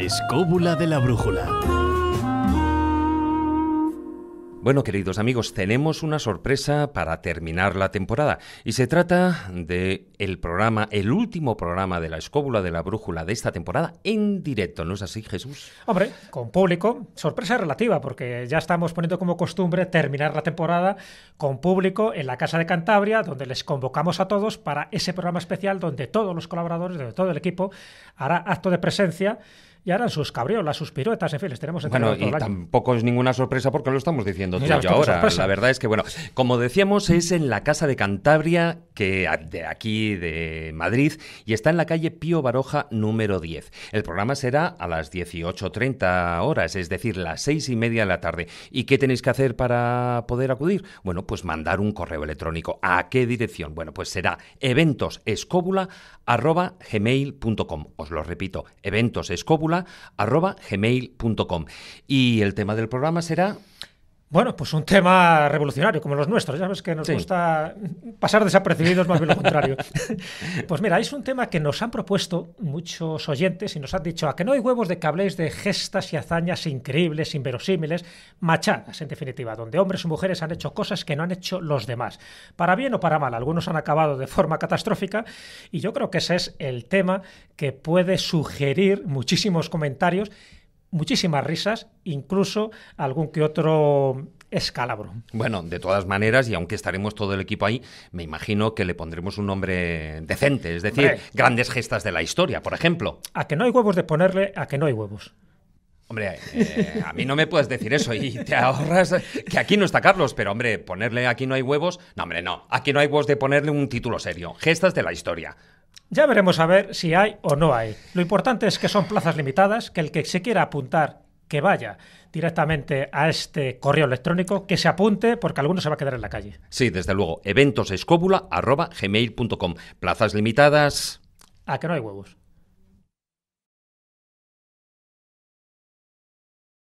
escóbula de la brújula. Bueno, queridos amigos, tenemos una sorpresa para terminar la temporada y se trata de el programa, el último programa de la Escóbula de la Brújula de esta temporada en directo, ¿no es así, Jesús? Hombre, con público, sorpresa relativa porque ya estamos poniendo como costumbre terminar la temporada con público en la Casa de Cantabria, donde les convocamos a todos para ese programa especial donde todos los colaboradores de todo el equipo hará acto de presencia y ahora sus cabriolas, sus piruetas, en fin, les tenemos Bueno, y tampoco es ninguna sorpresa porque lo estamos diciendo tú ahora. La verdad es que, bueno, como decíamos, es en la Casa de Cantabria que de aquí de Madrid y está en la calle Pío Baroja número 10. El programa será a las 18.30 horas, es decir, las seis y media de la tarde. ¿Y qué tenéis que hacer para poder acudir? Bueno, pues mandar un correo electrónico. ¿A qué dirección? Bueno, pues será eventosescobula.gmail.com Os lo repito, eventosescobula.gmail.com Y el tema del programa será bueno, pues un tema revolucionario como los nuestros. Ya ves que nos gusta pasar desapercibidos, más bien lo contrario. pues mira, es un tema que nos han propuesto muchos oyentes y nos han dicho a que no hay huevos de que habléis de gestas y hazañas increíbles, inverosímiles, machadas, en definitiva, donde hombres y mujeres han hecho cosas que no han hecho los demás. Para bien o para mal, algunos han acabado de forma catastrófica y yo creo que ese es el tema que puede sugerir muchísimos comentarios muchísimas risas, incluso algún que otro escalabro. Bueno, de todas maneras, y aunque estaremos todo el equipo ahí, me imagino que le pondremos un nombre decente, es decir, grandes gestas de la historia, por ejemplo. A que no hay huevos de ponerle, a que no hay huevos. Hombre, eh, a mí no me puedes decir eso y te ahorras que aquí no está Carlos, pero hombre, ponerle aquí no hay huevos, no hombre, no, aquí no hay huevos de ponerle un título serio, gestas de la historia. Ya veremos a ver si hay o no hay. Lo importante es que son plazas limitadas, que el que se quiera apuntar, que vaya directamente a este correo electrónico, que se apunte, porque alguno se va a quedar en la calle. Sí, desde luego, eventosescóbula.com. Plazas limitadas. A que no hay huevos.